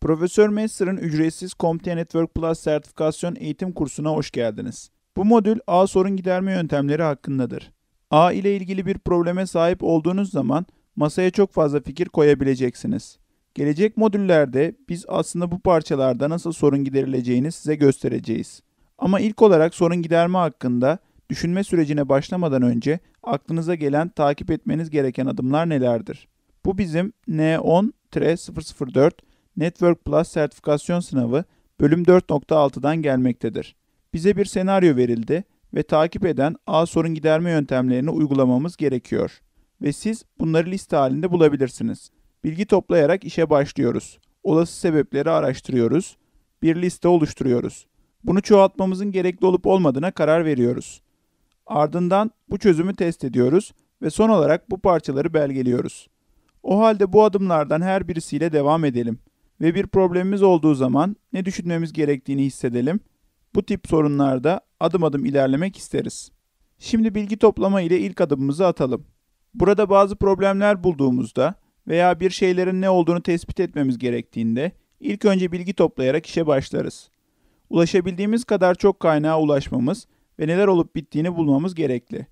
Profesör Mester'ın ücretsiz CompTIA Network Plus sertifikasyon eğitim kursuna hoş geldiniz. Bu modül A sorun giderme yöntemleri hakkındadır. A ile ilgili bir probleme sahip olduğunuz zaman masaya çok fazla fikir koyabileceksiniz. Gelecek modüllerde biz aslında bu parçalarda nasıl sorun giderileceğini size göstereceğiz. Ama ilk olarak sorun giderme hakkında düşünme sürecine başlamadan önce aklınıza gelen takip etmeniz gereken adımlar nelerdir? Bu bizim N10-004 Network Plus sertifikasyon sınavı bölüm 4.6'dan gelmektedir. Bize bir senaryo verildi ve takip eden A sorun giderme yöntemlerini uygulamamız gerekiyor ve siz bunları liste halinde bulabilirsiniz. Bilgi toplayarak işe başlıyoruz. Olası sebepleri araştırıyoruz. Bir liste oluşturuyoruz. Bunu çoğaltmamızın gerekli olup olmadığına karar veriyoruz. Ardından bu çözümü test ediyoruz ve son olarak bu parçaları belgeliyoruz. O halde bu adımlardan her birisiyle devam edelim ve bir problemimiz olduğu zaman ne düşünmemiz gerektiğini hissedelim. Bu tip sorunlarda adım adım ilerlemek isteriz. Şimdi bilgi toplama ile ilk adımımızı atalım. Burada bazı problemler bulduğumuzda veya bir şeylerin ne olduğunu tespit etmemiz gerektiğinde ilk önce bilgi toplayarak işe başlarız. Ulaşabildiğimiz kadar çok kaynağa ulaşmamız ve neler olup bittiğini bulmamız gerekli.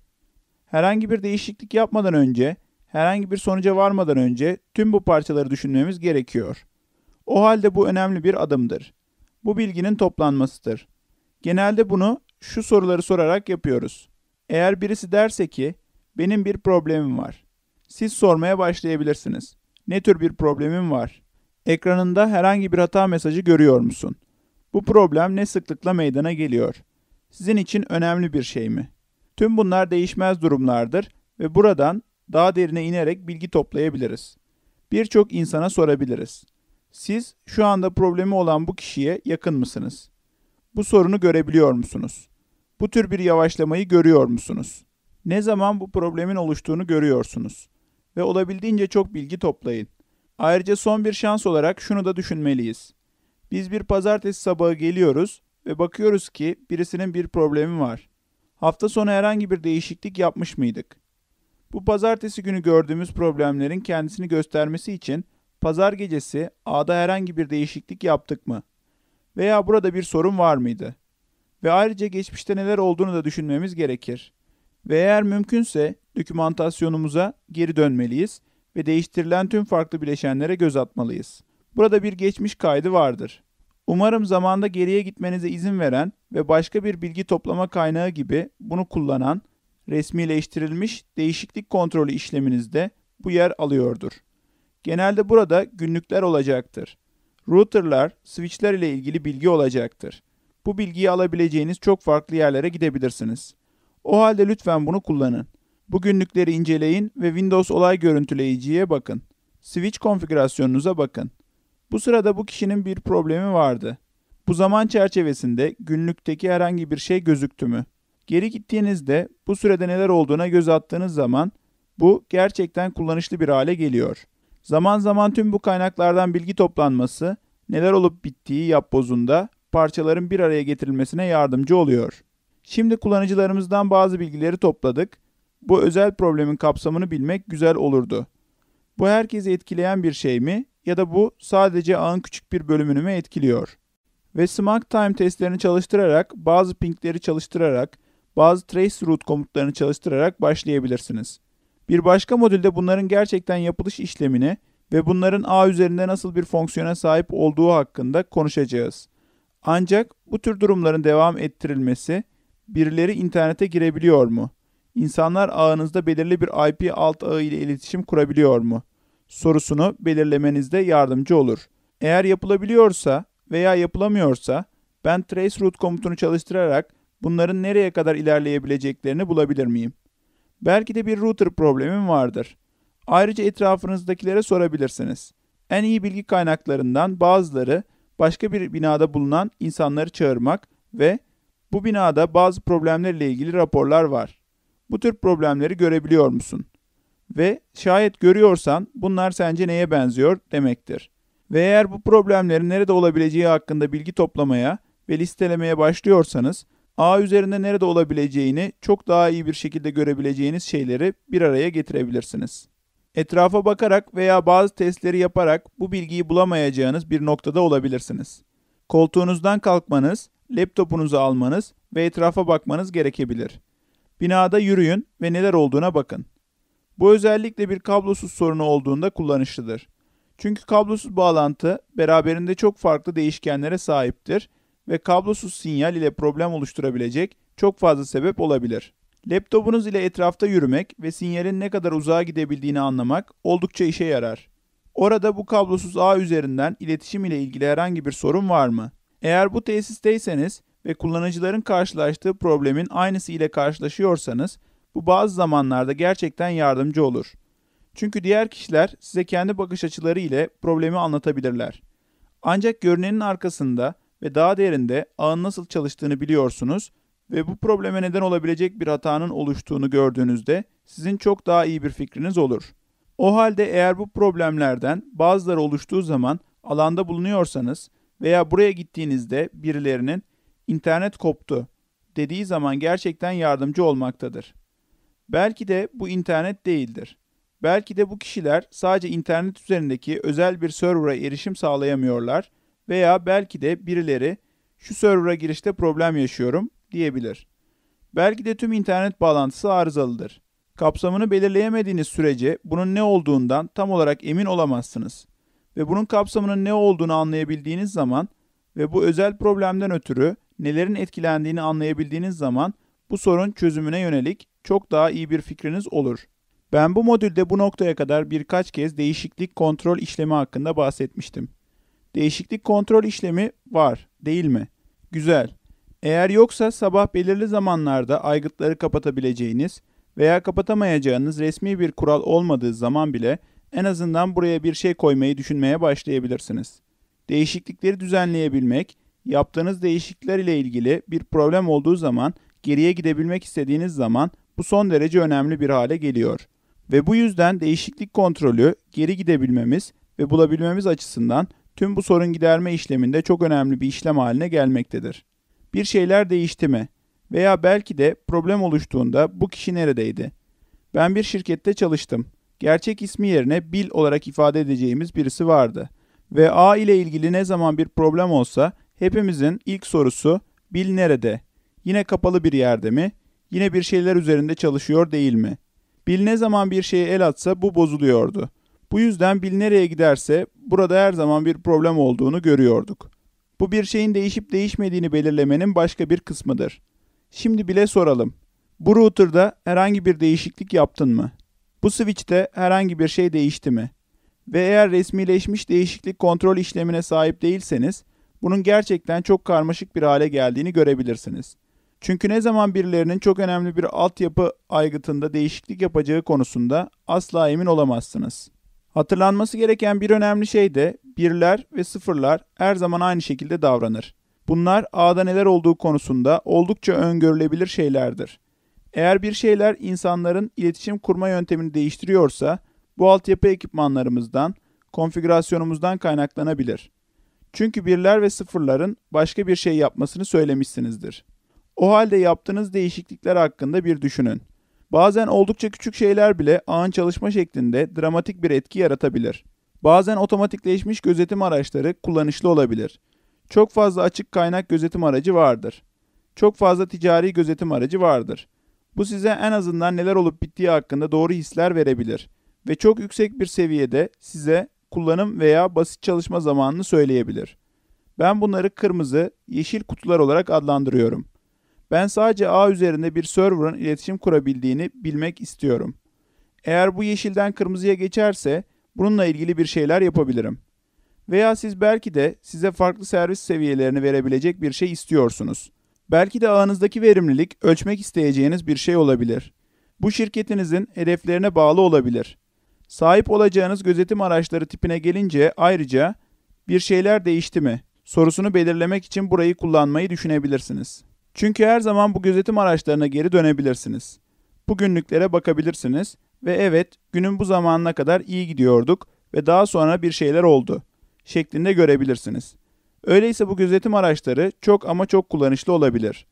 Herhangi bir değişiklik yapmadan önce, herhangi bir sonuca varmadan önce tüm bu parçaları düşünmemiz gerekiyor. O halde bu önemli bir adımdır. Bu bilginin toplanmasıdır. Genelde bunu şu soruları sorarak yapıyoruz. Eğer birisi derse ki benim bir problemim var. Siz sormaya başlayabilirsiniz. Ne tür bir problemim var? Ekranında herhangi bir hata mesajı görüyor musun? Bu problem ne sıklıkla meydana geliyor? Sizin için önemli bir şey mi? Tüm bunlar değişmez durumlardır ve buradan daha derine inerek bilgi toplayabiliriz. Birçok insana sorabiliriz. Siz şu anda problemi olan bu kişiye yakın mısınız? Bu sorunu görebiliyor musunuz? Bu tür bir yavaşlamayı görüyor musunuz? Ne zaman bu problemin oluştuğunu görüyorsunuz ve olabildiğince çok bilgi toplayın. Ayrıca son bir şans olarak şunu da düşünmeliyiz. Biz bir pazartesi sabahı geliyoruz ve bakıyoruz ki birisinin bir problemi var. Hafta sonu herhangi bir değişiklik yapmış mıydık? Bu pazartesi günü gördüğümüz problemlerin kendisini göstermesi için Pazar gecesi A'da herhangi bir değişiklik yaptık mı? Veya burada bir sorun var mıydı? Ve ayrıca geçmişte neler olduğunu da düşünmemiz gerekir. Ve eğer mümkünse dokümantasyonumuza geri dönmeliyiz ve değiştirilen tüm farklı bileşenlere göz atmalıyız. Burada bir geçmiş kaydı vardır. Umarım zamanda geriye gitmenize izin veren ve başka bir bilgi toplama kaynağı gibi bunu kullanan resmileştirilmiş değişiklik kontrolü işleminizde bu yer alıyordur. Genelde burada günlükler olacaktır. Router'lar, switch'ler ile ilgili bilgi olacaktır. Bu bilgiyi alabileceğiniz çok farklı yerlere gidebilirsiniz. O halde lütfen bunu kullanın. Bu günlükleri inceleyin ve Windows olay görüntüleyiciye bakın. Switch konfigürasyonunuza bakın. Bu sırada bu kişinin bir problemi vardı. Bu zaman çerçevesinde günlükteki herhangi bir şey gözüktü mü? Geri gittiğinizde bu sürede neler olduğuna göz attığınız zaman bu gerçekten kullanışlı bir hale geliyor. Zaman zaman tüm bu kaynaklardan bilgi toplanması, neler olup bittiği yapbozunda parçaların bir araya getirilmesine yardımcı oluyor. Şimdi kullanıcılarımızdan bazı bilgileri topladık. Bu özel problemin kapsamını bilmek güzel olurdu. Bu herkesi etkileyen bir şey mi ya da bu sadece ağın küçük bir bölümünü mü etkiliyor? Ve Smart Time testlerini çalıştırarak, bazı pingleri çalıştırarak, bazı trace route komutlarını çalıştırarak başlayabilirsiniz. Bir başka modülde bunların gerçekten yapılış işlemini ve bunların ağ üzerinde nasıl bir fonksiyona sahip olduğu hakkında konuşacağız. Ancak bu tür durumların devam ettirilmesi, birileri internete girebiliyor mu? İnsanlar ağınızda belirli bir IP alt ağı ile iletişim kurabiliyor mu? sorusunu belirlemenizde yardımcı olur. Eğer yapılabiliyorsa veya yapılamıyorsa ben traceroute komutunu çalıştırarak bunların nereye kadar ilerleyebileceklerini bulabilir miyim? Belki de bir router problemim vardır. Ayrıca etrafınızdakilere sorabilirsiniz. En iyi bilgi kaynaklarından bazıları başka bir binada bulunan insanları çağırmak ve bu binada bazı problemlerle ilgili raporlar var. Bu tür problemleri görebiliyor musun? Ve şayet görüyorsan bunlar sence neye benziyor demektir. Ve eğer bu problemlerin nerede olabileceği hakkında bilgi toplamaya ve listelemeye başlıyorsanız A üzerinde nerede olabileceğini çok daha iyi bir şekilde görebileceğiniz şeyleri bir araya getirebilirsiniz. Etrafa bakarak veya bazı testleri yaparak bu bilgiyi bulamayacağınız bir noktada olabilirsiniz. Koltuğunuzdan kalkmanız, laptopunuzu almanız ve etrafa bakmanız gerekebilir. Binada yürüyün ve neler olduğuna bakın. Bu özellikle bir kablosuz sorunu olduğunda kullanışlıdır. Çünkü kablosuz bağlantı beraberinde çok farklı değişkenlere sahiptir ve kablosuz sinyal ile problem oluşturabilecek çok fazla sebep olabilir. Laptopunuz ile etrafta yürümek ve sinyalin ne kadar uzağa gidebildiğini anlamak oldukça işe yarar. Orada bu kablosuz ağ üzerinden iletişim ile ilgili herhangi bir sorun var mı? Eğer bu tesisteyseniz ve kullanıcıların karşılaştığı problemin aynısı ile karşılaşıyorsanız bu bazı zamanlarda gerçekten yardımcı olur. Çünkü diğer kişiler size kendi bakış açıları ile problemi anlatabilirler. Ancak görünenin arkasında ve daha derinde ağın nasıl çalıştığını biliyorsunuz ve bu probleme neden olabilecek bir hatanın oluştuğunu gördüğünüzde sizin çok daha iyi bir fikriniz olur. O halde eğer bu problemlerden bazıları oluştuğu zaman alanda bulunuyorsanız veya buraya gittiğinizde birilerinin internet koptu dediği zaman gerçekten yardımcı olmaktadır. Belki de bu internet değildir. Belki de bu kişiler sadece internet üzerindeki özel bir server'a erişim sağlayamıyorlar veya belki de birileri şu server'a girişte problem yaşıyorum diyebilir. Belki de tüm internet bağlantısı arızalıdır. Kapsamını belirleyemediğiniz sürece bunun ne olduğundan tam olarak emin olamazsınız. Ve bunun kapsamının ne olduğunu anlayabildiğiniz zaman ve bu özel problemden ötürü nelerin etkilendiğini anlayabildiğiniz zaman bu sorun çözümüne yönelik çok daha iyi bir fikriniz olur. Ben bu modülde bu noktaya kadar birkaç kez değişiklik kontrol işlemi hakkında bahsetmiştim. Değişiklik kontrol işlemi var, değil mi? Güzel. Eğer yoksa sabah belirli zamanlarda aygıtları kapatabileceğiniz veya kapatamayacağınız resmi bir kural olmadığı zaman bile en azından buraya bir şey koymayı düşünmeye başlayabilirsiniz. Değişiklikleri düzenleyebilmek, yaptığınız değişiklikler ile ilgili bir problem olduğu zaman geriye gidebilmek istediğiniz zaman bu son derece önemli bir hale geliyor. Ve bu yüzden değişiklik kontrolü geri gidebilmemiz ve bulabilmemiz açısından tüm bu sorun giderme işleminde çok önemli bir işlem haline gelmektedir. Bir şeyler değişti mi? Veya belki de problem oluştuğunda bu kişi neredeydi? Ben bir şirkette çalıştım. Gerçek ismi yerine Bill olarak ifade edeceğimiz birisi vardı. Ve A ile ilgili ne zaman bir problem olsa hepimizin ilk sorusu Bill nerede? Yine kapalı bir yerde mi? Yine bir şeyler üzerinde çalışıyor değil mi? Bill ne zaman bir şeye el atsa bu bozuluyordu. Bu yüzden bil nereye giderse burada her zaman bir problem olduğunu görüyorduk. Bu bir şeyin değişip değişmediğini belirlemenin başka bir kısmıdır. Şimdi bile soralım. Bu router'da herhangi bir değişiklik yaptın mı? Bu switch'te herhangi bir şey değişti mi? Ve eğer resmileşmiş değişiklik kontrol işlemine sahip değilseniz, bunun gerçekten çok karmaşık bir hale geldiğini görebilirsiniz. Çünkü ne zaman birilerinin çok önemli bir altyapı aygıtında değişiklik yapacağı konusunda asla emin olamazsınız. Hatırlanması gereken bir önemli şey de birler ve sıfırlar her zaman aynı şekilde davranır. Bunlar ağda neler olduğu konusunda oldukça öngörülebilir şeylerdir. Eğer bir şeyler insanların iletişim kurma yöntemini değiştiriyorsa bu altyapı ekipmanlarımızdan, konfigürasyonumuzdan kaynaklanabilir. Çünkü birler ve sıfırların başka bir şey yapmasını söylemişsinizdir. O halde yaptığınız değişiklikler hakkında bir düşünün. Bazen oldukça küçük şeyler bile ağın çalışma şeklinde dramatik bir etki yaratabilir. Bazen otomatikleşmiş gözetim araçları kullanışlı olabilir. Çok fazla açık kaynak gözetim aracı vardır. Çok fazla ticari gözetim aracı vardır. Bu size en azından neler olup bittiği hakkında doğru hisler verebilir ve çok yüksek bir seviyede size kullanım veya basit çalışma zamanını söyleyebilir. Ben bunları kırmızı, yeşil kutular olarak adlandırıyorum. Ben sadece ağ üzerinde bir server'ın iletişim kurabildiğini bilmek istiyorum. Eğer bu yeşilden kırmızıya geçerse bununla ilgili bir şeyler yapabilirim. Veya siz belki de size farklı servis seviyelerini verebilecek bir şey istiyorsunuz. Belki de ağınızdaki verimlilik ölçmek isteyeceğiniz bir şey olabilir. Bu şirketinizin hedeflerine bağlı olabilir. Sahip olacağınız gözetim araçları tipine gelince ayrıca bir şeyler değişti mi sorusunu belirlemek için burayı kullanmayı düşünebilirsiniz. Çünkü her zaman bu gözetim araçlarına geri dönebilirsiniz. bu günlüklere bakabilirsiniz ve evet günün bu zamanına kadar iyi gidiyorduk ve daha sonra bir şeyler oldu şeklinde görebilirsiniz. Öyleyse bu gözetim araçları çok ama çok kullanışlı olabilir.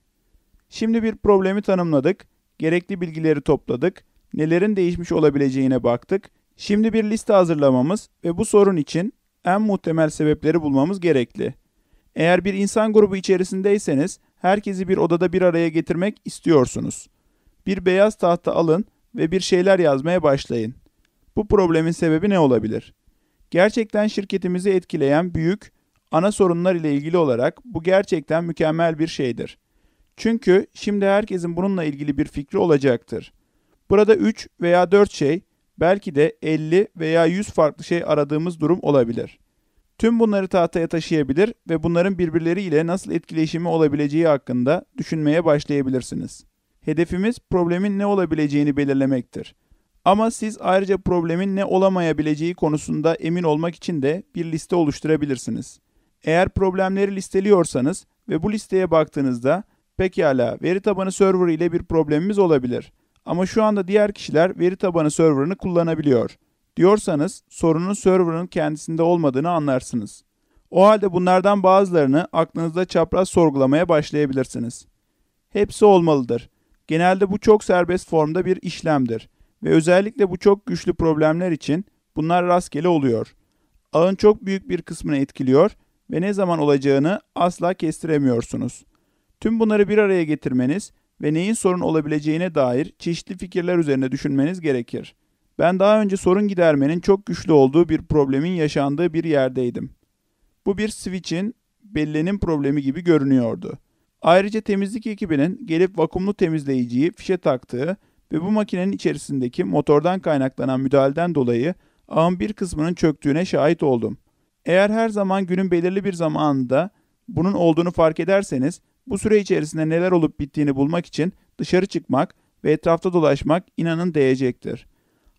Şimdi bir problemi tanımladık, gerekli bilgileri topladık, nelerin değişmiş olabileceğine baktık. Şimdi bir liste hazırlamamız ve bu sorun için en muhtemel sebepleri bulmamız gerekli. Eğer bir insan grubu içerisindeyseniz herkesi bir odada bir araya getirmek istiyorsunuz. Bir beyaz tahta alın ve bir şeyler yazmaya başlayın. Bu problemin sebebi ne olabilir? Gerçekten şirketimizi etkileyen büyük ana sorunlar ile ilgili olarak bu gerçekten mükemmel bir şeydir. Çünkü şimdi herkesin bununla ilgili bir fikri olacaktır. Burada 3 veya 4 şey, belki de 50 veya 100 farklı şey aradığımız durum olabilir. Tüm bunları tahtaya taşıyabilir ve bunların birbirleriyle nasıl etkileşimi olabileceği hakkında düşünmeye başlayabilirsiniz. Hedefimiz problemin ne olabileceğini belirlemektir. Ama siz ayrıca problemin ne olamayabileceği konusunda emin olmak için de bir liste oluşturabilirsiniz. Eğer problemleri listeliyorsanız ve bu listeye baktığınızda pekala veri tabanı server ile bir problemimiz olabilir. Ama şu anda diğer kişiler veri tabanı serverını kullanabiliyor diyorsanız sorunun server'ın kendisinde olmadığını anlarsınız. O halde bunlardan bazılarını aklınızda çapraz sorgulamaya başlayabilirsiniz. Hepsi olmalıdır. Genelde bu çok serbest formda bir işlemdir ve özellikle bu çok güçlü problemler için bunlar rastgele oluyor. Ağın çok büyük bir kısmını etkiliyor ve ne zaman olacağını asla kestiremiyorsunuz. Tüm bunları bir araya getirmeniz ve neyin sorun olabileceğine dair çeşitli fikirler üzerine düşünmeniz gerekir. Ben daha önce sorun gidermenin çok güçlü olduğu bir problemin yaşandığı bir yerdeydim. Bu bir switch'in bellenin problemi gibi görünüyordu. Ayrıca temizlik ekibinin gelip vakumlu temizleyiciyi fişe taktığı ve bu makinenin içerisindeki motordan kaynaklanan müdahaleden dolayı ağın bir kısmının çöktüğüne şahit oldum. Eğer her zaman günün belirli bir zamanında bunun olduğunu fark ederseniz bu süre içerisinde neler olup bittiğini bulmak için dışarı çıkmak ve etrafta dolaşmak inanın değecektir.''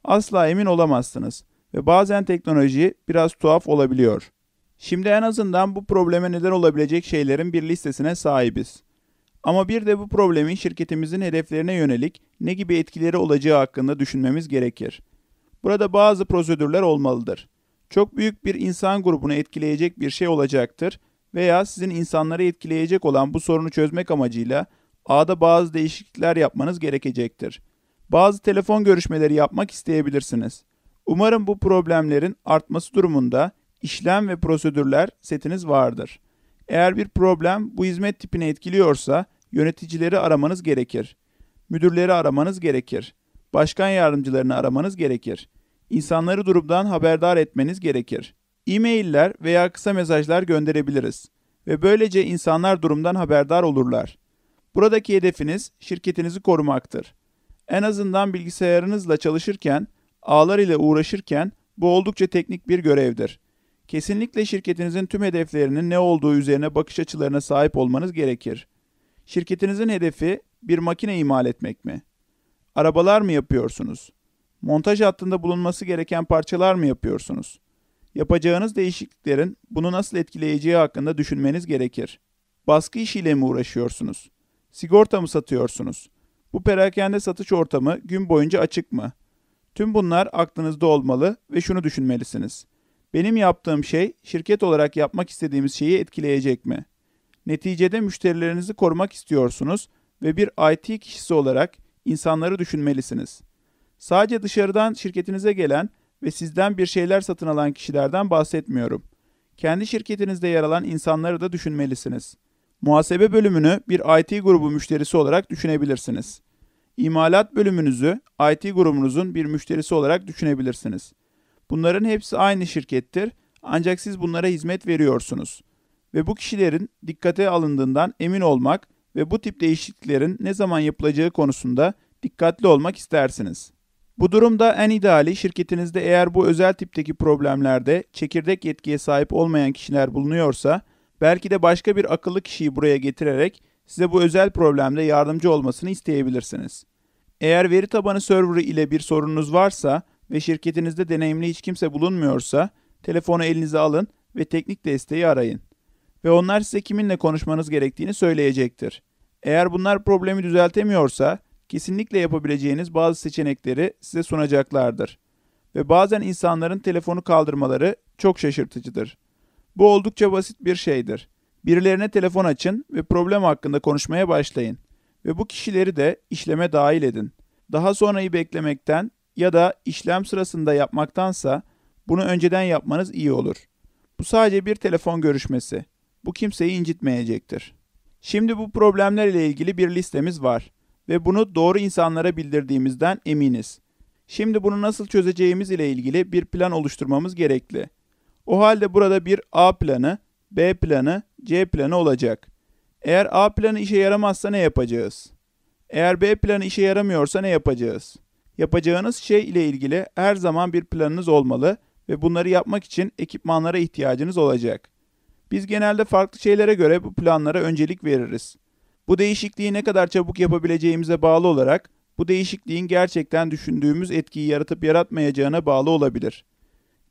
asla emin olamazsınız ve bazen teknoloji biraz tuhaf olabiliyor. Şimdi en azından bu probleme neden olabilecek şeylerin bir listesine sahibiz. Ama bir de bu problemin şirketimizin hedeflerine yönelik ne gibi etkileri olacağı hakkında düşünmemiz gerekir. Burada bazı prosedürler olmalıdır. Çok büyük bir insan grubunu etkileyecek bir şey olacaktır veya sizin insanları etkileyecek olan bu sorunu çözmek amacıyla ağda bazı değişiklikler yapmanız gerekecektir bazı telefon görüşmeleri yapmak isteyebilirsiniz. Umarım bu problemlerin artması durumunda işlem ve prosedürler setiniz vardır. Eğer bir problem bu hizmet tipine etkiliyorsa yöneticileri aramanız gerekir. Müdürleri aramanız gerekir. Başkan yardımcılarını aramanız gerekir. İnsanları durumdan haberdar etmeniz gerekir. E-mailler veya kısa mesajlar gönderebiliriz ve böylece insanlar durumdan haberdar olurlar. Buradaki hedefiniz şirketinizi korumaktır. En azından bilgisayarınızla çalışırken, ağlar ile uğraşırken bu oldukça teknik bir görevdir. Kesinlikle şirketinizin tüm hedeflerinin ne olduğu üzerine bakış açılarına sahip olmanız gerekir. Şirketinizin hedefi bir makine imal etmek mi? Arabalar mı yapıyorsunuz? Montaj hattında bulunması gereken parçalar mı yapıyorsunuz? Yapacağınız değişikliklerin bunu nasıl etkileyeceği hakkında düşünmeniz gerekir. Baskı işiyle mi uğraşıyorsunuz? Sigorta mı satıyorsunuz? Bu perakende satış ortamı gün boyunca açık mı? Tüm bunlar aklınızda olmalı ve şunu düşünmelisiniz. Benim yaptığım şey şirket olarak yapmak istediğimiz şeyi etkileyecek mi? Neticede müşterilerinizi korumak istiyorsunuz ve bir IT kişisi olarak insanları düşünmelisiniz. Sadece dışarıdan şirketinize gelen ve sizden bir şeyler satın alan kişilerden bahsetmiyorum. Kendi şirketinizde yer alan insanları da düşünmelisiniz.'' Muhasebe bölümünü bir IT grubu müşterisi olarak düşünebilirsiniz. İmalat bölümünüzü IT grubunuzun bir müşterisi olarak düşünebilirsiniz. Bunların hepsi aynı şirkettir ancak siz bunlara hizmet veriyorsunuz. Ve bu kişilerin dikkate alındığından emin olmak ve bu tip değişikliklerin ne zaman yapılacağı konusunda dikkatli olmak istersiniz. Bu durumda en ideali şirketinizde eğer bu özel tipteki problemlerde çekirdek yetkiye sahip olmayan kişiler bulunuyorsa Belki de başka bir akıllı kişiyi buraya getirerek size bu özel problemde yardımcı olmasını isteyebilirsiniz. Eğer veri tabanı serverı ile bir sorununuz varsa ve şirketinizde deneyimli hiç kimse bulunmuyorsa telefonu elinize alın ve teknik desteği arayın. Ve onlar size kiminle konuşmanız gerektiğini söyleyecektir. Eğer bunlar problemi düzeltemiyorsa kesinlikle yapabileceğiniz bazı seçenekleri size sunacaklardır. Ve bazen insanların telefonu kaldırmaları çok şaşırtıcıdır. Bu oldukça basit bir şeydir. Birilerine telefon açın ve problem hakkında konuşmaya başlayın ve bu kişileri de işleme dahil edin. Daha sonrayı beklemekten ya da işlem sırasında yapmaktansa bunu önceden yapmanız iyi olur. Bu sadece bir telefon görüşmesi. Bu kimseyi incitmeyecektir. Şimdi bu problemler ile ilgili bir listemiz var ve bunu doğru insanlara bildirdiğimizden eminiz. Şimdi bunu nasıl çözeceğimiz ile ilgili bir plan oluşturmamız gerekli. O halde burada bir A planı, B planı, C planı olacak. Eğer A planı işe yaramazsa ne yapacağız? Eğer B planı işe yaramıyorsa ne yapacağız? Yapacağınız şey ile ilgili her zaman bir planınız olmalı ve bunları yapmak için ekipmanlara ihtiyacınız olacak. Biz genelde farklı şeylere göre bu planlara öncelik veririz. Bu değişikliği ne kadar çabuk yapabileceğimize bağlı olarak bu değişikliğin gerçekten düşündüğümüz etkiyi yaratıp yaratmayacağına bağlı olabilir.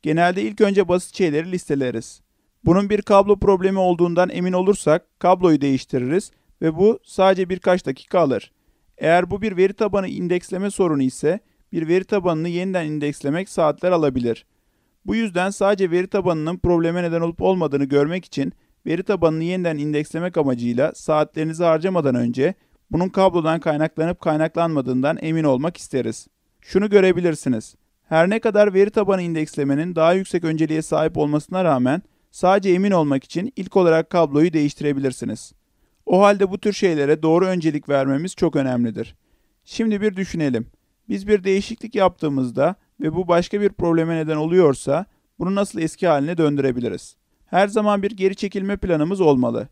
Genelde ilk önce basit şeyleri listeleriz. Bunun bir kablo problemi olduğundan emin olursak kabloyu değiştiririz ve bu sadece birkaç dakika alır. Eğer bu bir veri tabanı indeksleme sorunu ise bir veri tabanını yeniden indekslemek saatler alabilir. Bu yüzden sadece veri tabanının probleme neden olup olmadığını görmek için veri tabanını yeniden indekslemek amacıyla saatlerinizi harcamadan önce bunun kablodan kaynaklanıp kaynaklanmadığından emin olmak isteriz. Şunu görebilirsiniz. Her ne kadar veri tabanı indekslemenin daha yüksek önceliğe sahip olmasına rağmen sadece emin olmak için ilk olarak kabloyu değiştirebilirsiniz. O halde bu tür şeylere doğru öncelik vermemiz çok önemlidir. Şimdi bir düşünelim. Biz bir değişiklik yaptığımızda ve bu başka bir probleme neden oluyorsa bunu nasıl eski haline döndürebiliriz? Her zaman bir geri çekilme planımız olmalı.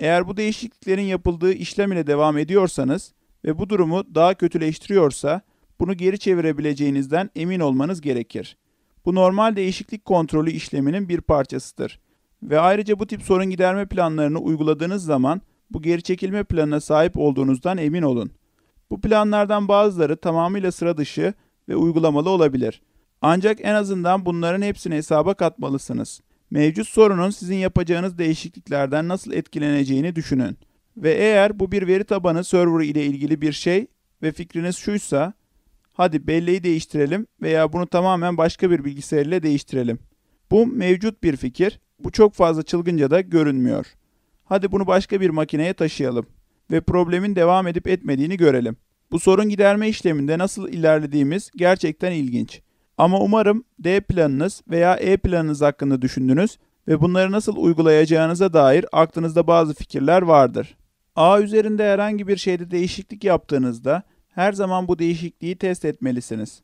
Eğer bu değişikliklerin yapıldığı işlem ile devam ediyorsanız ve bu durumu daha kötüleştiriyorsa bunu geri çevirebileceğinizden emin olmanız gerekir. Bu normal değişiklik kontrolü işleminin bir parçasıdır. Ve ayrıca bu tip sorun giderme planlarını uyguladığınız zaman bu geri çekilme planına sahip olduğunuzdan emin olun. Bu planlardan bazıları tamamıyla sıra dışı ve uygulamalı olabilir. Ancak en azından bunların hepsini hesaba katmalısınız. Mevcut sorunun sizin yapacağınız değişikliklerden nasıl etkileneceğini düşünün. Ve eğer bu bir veri tabanı server ile ilgili bir şey ve fikriniz şuysa hadi belleği değiştirelim veya bunu tamamen başka bir bilgisayar ile değiştirelim. Bu mevcut bir fikir. Bu çok fazla çılgınca da görünmüyor. Hadi bunu başka bir makineye taşıyalım ve problemin devam edip etmediğini görelim. Bu sorun giderme işleminde nasıl ilerlediğimiz gerçekten ilginç. Ama umarım D planınız veya E planınız hakkında düşündünüz ve bunları nasıl uygulayacağınıza dair aklınızda bazı fikirler vardır. A üzerinde herhangi bir şeyde değişiklik yaptığınızda her zaman bu değişikliği test etmelisiniz.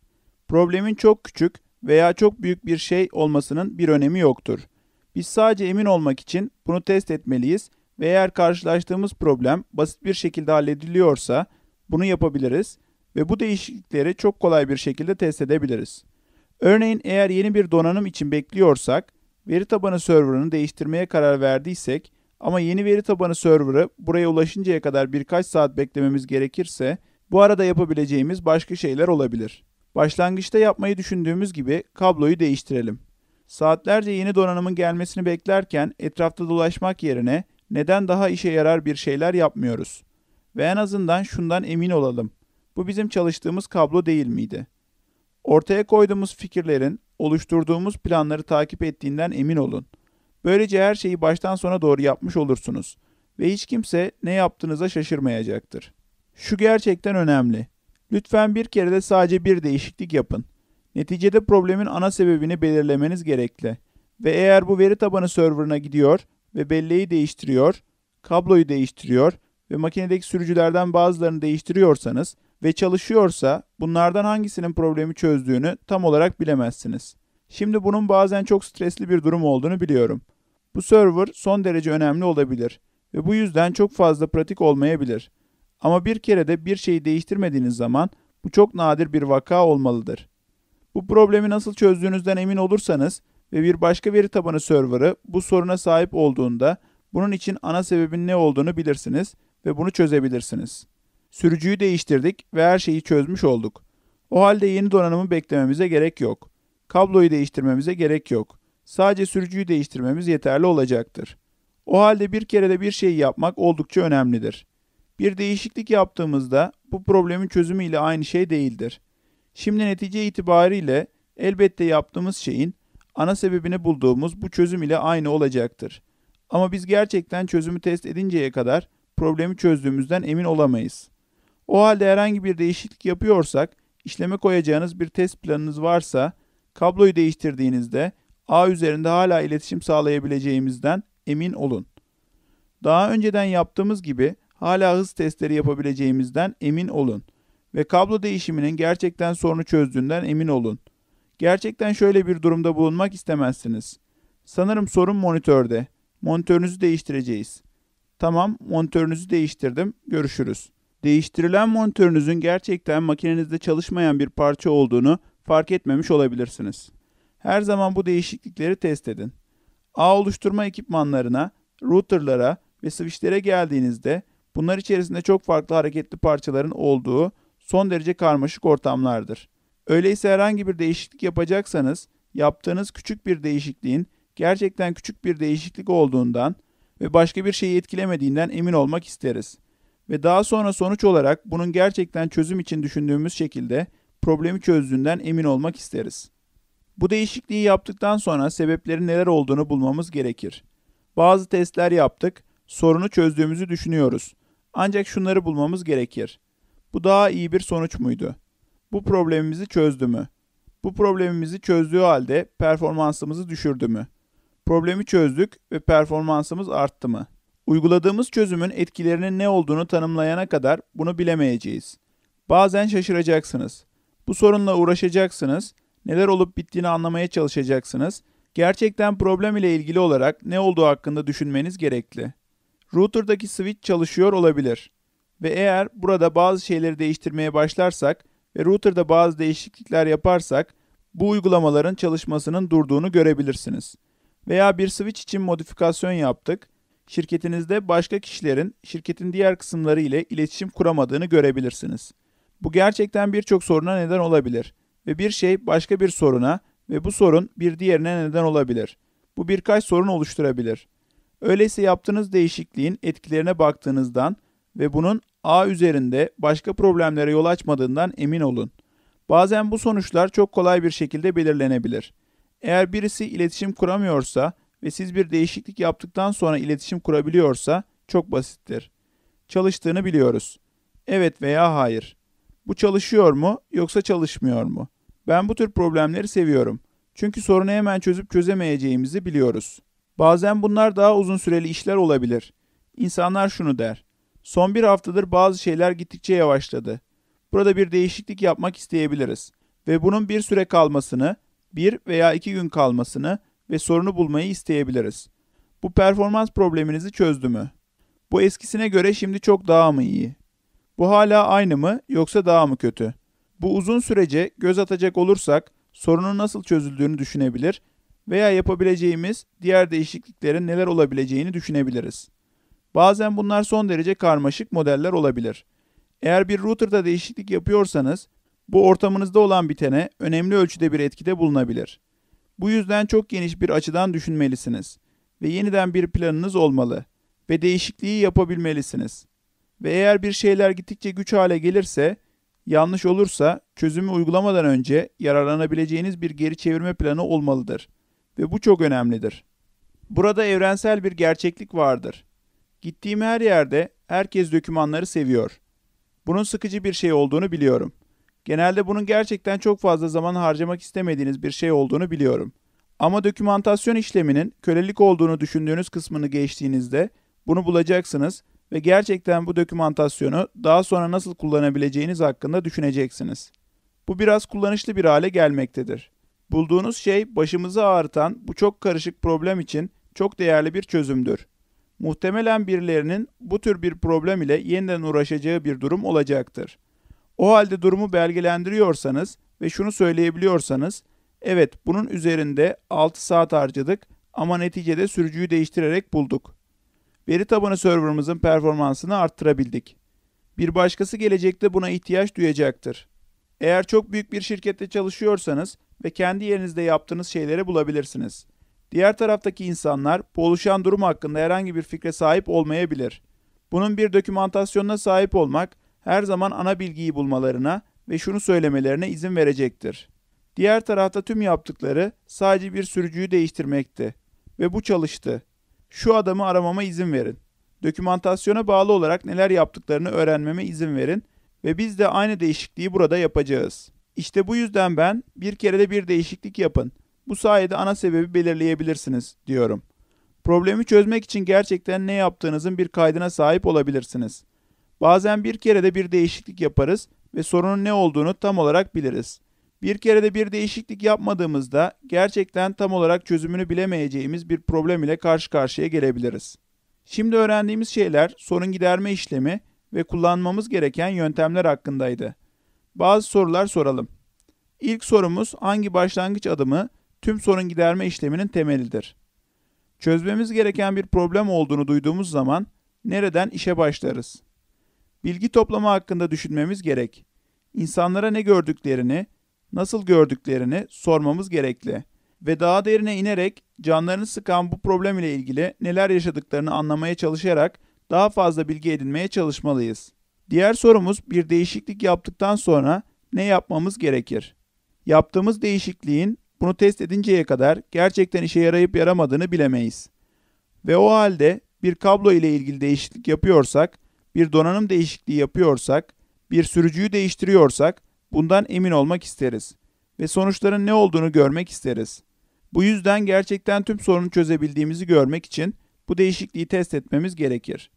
Problemin çok küçük veya çok büyük bir şey olmasının bir önemi yoktur. Biz sadece emin olmak için bunu test etmeliyiz ve eğer karşılaştığımız problem basit bir şekilde hallediliyorsa bunu yapabiliriz ve bu değişiklikleri çok kolay bir şekilde test edebiliriz. Örneğin eğer yeni bir donanım için bekliyorsak, veri tabanı serverını değiştirmeye karar verdiysek ama yeni veri tabanı serverı buraya ulaşıncaya kadar birkaç saat beklememiz gerekirse bu arada yapabileceğimiz başka şeyler olabilir. Başlangıçta yapmayı düşündüğümüz gibi kabloyu değiştirelim. Saatlerce yeni donanımın gelmesini beklerken etrafta dolaşmak yerine neden daha işe yarar bir şeyler yapmıyoruz? Ve en azından şundan emin olalım. Bu bizim çalıştığımız kablo değil miydi? Ortaya koyduğumuz fikirlerin oluşturduğumuz planları takip ettiğinden emin olun. Böylece her şeyi baştan sona doğru yapmış olursunuz ve hiç kimse ne yaptığınıza şaşırmayacaktır. Şu gerçekten önemli. Lütfen bir kere de sadece bir değişiklik yapın. Neticede problemin ana sebebini belirlemeniz gerekli. Ve eğer bu veri tabanı serverına gidiyor ve belleği değiştiriyor, kabloyu değiştiriyor ve makinedeki sürücülerden bazılarını değiştiriyorsanız ve çalışıyorsa bunlardan hangisinin problemi çözdüğünü tam olarak bilemezsiniz. Şimdi bunun bazen çok stresli bir durum olduğunu biliyorum. Bu server son derece önemli olabilir ve bu yüzden çok fazla pratik olmayabilir.'' Ama bir kere de bir şeyi değiştirmediğiniz zaman bu çok nadir bir vaka olmalıdır. Bu problemi nasıl çözdüğünüzden emin olursanız ve bir başka veri tabanı serverı bu soruna sahip olduğunda bunun için ana sebebin ne olduğunu bilirsiniz ve bunu çözebilirsiniz. Sürücüyü değiştirdik ve her şeyi çözmüş olduk. O halde yeni donanımı beklememize gerek yok. Kabloyu değiştirmemize gerek yok. Sadece sürücüyü değiştirmemiz yeterli olacaktır. O halde bir kere de bir şey yapmak oldukça önemlidir. Bir değişiklik yaptığımızda bu problemin çözümü ile aynı şey değildir. Şimdi netice itibariyle elbette yaptığımız şeyin ana sebebini bulduğumuz bu çözüm ile aynı olacaktır. Ama biz gerçekten çözümü test edinceye kadar problemi çözdüğümüzden emin olamayız. O halde herhangi bir değişiklik yapıyorsak, işleme koyacağınız bir test planınız varsa, kabloyu değiştirdiğinizde ağ üzerinde hala iletişim sağlayabileceğimizden emin olun. Daha önceden yaptığımız gibi hala hız testleri yapabileceğimizden emin olun ve kablo değişiminin gerçekten sorunu çözdüğünden emin olun. Gerçekten şöyle bir durumda bulunmak istemezsiniz. Sanırım sorun monitörde. Monitörünüzü değiştireceğiz. Tamam, monitörünüzü değiştirdim. Görüşürüz. Değiştirilen monitörünüzün gerçekten makinenizde çalışmayan bir parça olduğunu fark etmemiş olabilirsiniz. Her zaman bu değişiklikleri test edin. Ağ oluşturma ekipmanlarına, routerlara ve switchlere geldiğinizde Bunlar içerisinde çok farklı hareketli parçaların olduğu son derece karmaşık ortamlardır. Öyleyse herhangi bir değişiklik yapacaksanız yaptığınız küçük bir değişikliğin gerçekten küçük bir değişiklik olduğundan ve başka bir şeyi etkilemediğinden emin olmak isteriz. Ve daha sonra sonuç olarak bunun gerçekten çözüm için düşündüğümüz şekilde problemi çözdüğünden emin olmak isteriz. Bu değişikliği yaptıktan sonra sebeplerin neler olduğunu bulmamız gerekir. Bazı testler yaptık, sorunu çözdüğümüzü düşünüyoruz. Ancak şunları bulmamız gerekir. Bu daha iyi bir sonuç muydu? Bu problemimizi çözdü mü? Bu problemimizi çözdüğü halde performansımızı düşürdü mü? Problemi çözdük ve performansımız arttı mı? Uyguladığımız çözümün etkilerinin ne olduğunu tanımlayana kadar bunu bilemeyeceğiz. Bazen şaşıracaksınız. Bu sorunla uğraşacaksınız, neler olup bittiğini anlamaya çalışacaksınız. Gerçekten problem ile ilgili olarak ne olduğu hakkında düşünmeniz gerekli router'daki switch çalışıyor olabilir. Ve eğer burada bazı şeyleri değiştirmeye başlarsak ve router'da bazı değişiklikler yaparsak bu uygulamaların çalışmasının durduğunu görebilirsiniz. Veya bir switch için modifikasyon yaptık. Şirketinizde başka kişilerin şirketin diğer kısımları ile iletişim kuramadığını görebilirsiniz. Bu gerçekten birçok soruna neden olabilir ve bir şey başka bir soruna ve bu sorun bir diğerine neden olabilir. Bu birkaç sorun oluşturabilir. Öyleyse yaptığınız değişikliğin etkilerine baktığınızdan ve bunun A üzerinde başka problemlere yol açmadığından emin olun. Bazen bu sonuçlar çok kolay bir şekilde belirlenebilir. Eğer birisi iletişim kuramıyorsa ve siz bir değişiklik yaptıktan sonra iletişim kurabiliyorsa çok basittir. Çalıştığını biliyoruz. Evet veya hayır. Bu çalışıyor mu yoksa çalışmıyor mu? Ben bu tür problemleri seviyorum. Çünkü sorunu hemen çözüp çözemeyeceğimizi biliyoruz. Bazen bunlar daha uzun süreli işler olabilir. İnsanlar şunu der. Son bir haftadır bazı şeyler gittikçe yavaşladı. Burada bir değişiklik yapmak isteyebiliriz ve bunun bir süre kalmasını, bir veya iki gün kalmasını ve sorunu bulmayı isteyebiliriz. Bu performans probleminizi çözdü mü? Bu eskisine göre şimdi çok daha mı iyi? Bu hala aynı mı yoksa daha mı kötü? Bu uzun sürece göz atacak olursak sorunun nasıl çözüldüğünü düşünebilir veya yapabileceğimiz diğer değişikliklerin neler olabileceğini düşünebiliriz. Bazen bunlar son derece karmaşık modeller olabilir. Eğer bir router'da değişiklik yapıyorsanız bu ortamınızda olan bitene önemli ölçüde bir etkide bulunabilir. Bu yüzden çok geniş bir açıdan düşünmelisiniz ve yeniden bir planınız olmalı ve değişikliği yapabilmelisiniz. Ve eğer bir şeyler gittikçe güç hale gelirse, yanlış olursa çözümü uygulamadan önce yararlanabileceğiniz bir geri çevirme planı olmalıdır.'' ve bu çok önemlidir. Burada evrensel bir gerçeklik vardır. Gittiğim her yerde herkes dökümanları seviyor. Bunun sıkıcı bir şey olduğunu biliyorum. Genelde bunun gerçekten çok fazla zaman harcamak istemediğiniz bir şey olduğunu biliyorum. Ama dökümantasyon işleminin kölelik olduğunu düşündüğünüz kısmını geçtiğinizde bunu bulacaksınız ve gerçekten bu dökümantasyonu daha sonra nasıl kullanabileceğiniz hakkında düşüneceksiniz. Bu biraz kullanışlı bir hale gelmektedir. Bulduğunuz şey başımızı ağrıtan bu çok karışık problem için çok değerli bir çözümdür. Muhtemelen birilerinin bu tür bir problem ile yeniden uğraşacağı bir durum olacaktır. O halde durumu belgelendiriyorsanız ve şunu söyleyebiliyorsanız, evet bunun üzerinde 6 saat harcadık ama neticede sürücüyü değiştirerek bulduk. Veri tabanı serverımızın performansını arttırabildik. Bir başkası gelecekte buna ihtiyaç duyacaktır. Eğer çok büyük bir şirkette çalışıyorsanız ve kendi yerinizde yaptığınız şeyleri bulabilirsiniz. Diğer taraftaki insanlar bu oluşan durum hakkında herhangi bir fikre sahip olmayabilir. Bunun bir dokümantasyonuna sahip olmak her zaman ana bilgiyi bulmalarına ve şunu söylemelerine izin verecektir. Diğer tarafta tüm yaptıkları sadece bir sürücüyü değiştirmekti ve bu çalıştı. Şu adamı aramama izin verin. Dokümantasyona bağlı olarak neler yaptıklarını öğrenmeme izin verin ve biz de aynı değişikliği burada yapacağız.'' İşte bu yüzden ben bir kere de bir değişiklik yapın. Bu sayede ana sebebi belirleyebilirsiniz diyorum. Problemi çözmek için gerçekten ne yaptığınızın bir kaydına sahip olabilirsiniz. Bazen bir kere de bir değişiklik yaparız ve sorunun ne olduğunu tam olarak biliriz. Bir kere de bir değişiklik yapmadığımızda gerçekten tam olarak çözümünü bilemeyeceğimiz bir problem ile karşı karşıya gelebiliriz. Şimdi öğrendiğimiz şeyler sorun giderme işlemi ve kullanmamız gereken yöntemler hakkındaydı bazı sorular soralım. İlk sorumuz hangi başlangıç adımı tüm sorun giderme işleminin temelidir? Çözmemiz gereken bir problem olduğunu duyduğumuz zaman nereden işe başlarız? Bilgi toplama hakkında düşünmemiz gerek. İnsanlara ne gördüklerini, nasıl gördüklerini sormamız gerekli ve daha derine inerek canlarını sıkan bu problem ile ilgili neler yaşadıklarını anlamaya çalışarak daha fazla bilgi edinmeye çalışmalıyız. Diğer sorumuz bir değişiklik yaptıktan sonra ne yapmamız gerekir? Yaptığımız değişikliğin bunu test edinceye kadar gerçekten işe yarayıp yaramadığını bilemeyiz. Ve o halde bir kablo ile ilgili değişiklik yapıyorsak, bir donanım değişikliği yapıyorsak, bir sürücüyü değiştiriyorsak bundan emin olmak isteriz ve sonuçların ne olduğunu görmek isteriz. Bu yüzden gerçekten tüm sorunu çözebildiğimizi görmek için bu değişikliği test etmemiz gerekir.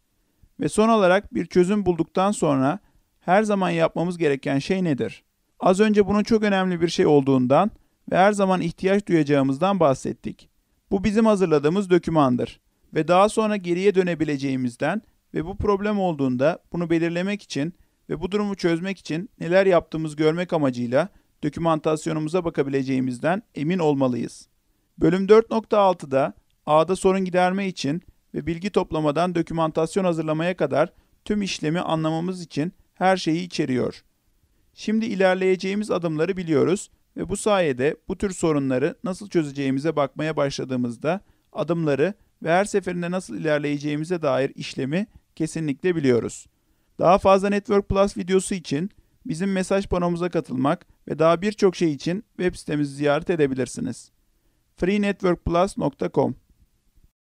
Ve son olarak bir çözüm bulduktan sonra her zaman yapmamız gereken şey nedir? Az önce bunun çok önemli bir şey olduğundan ve her zaman ihtiyaç duyacağımızdan bahsettik. Bu bizim hazırladığımız dökümandır. ve daha sonra geriye dönebileceğimizden ve bu problem olduğunda bunu belirlemek için ve bu durumu çözmek için neler yaptığımız görmek amacıyla dökümantasyonumuza bakabileceğimizden emin olmalıyız. Bölüm 4.6'da A'da sorun giderme için ve bilgi toplamadan dokümantasyon hazırlamaya kadar tüm işlemi anlamamız için her şeyi içeriyor. Şimdi ilerleyeceğimiz adımları biliyoruz ve bu sayede bu tür sorunları nasıl çözeceğimize bakmaya başladığımızda adımları ve her seferinde nasıl ilerleyeceğimize dair işlemi kesinlikle biliyoruz. Daha fazla Network Plus videosu için bizim mesaj panomuza katılmak ve daha birçok şey için web sitemizi ziyaret edebilirsiniz. freenetworkplus.com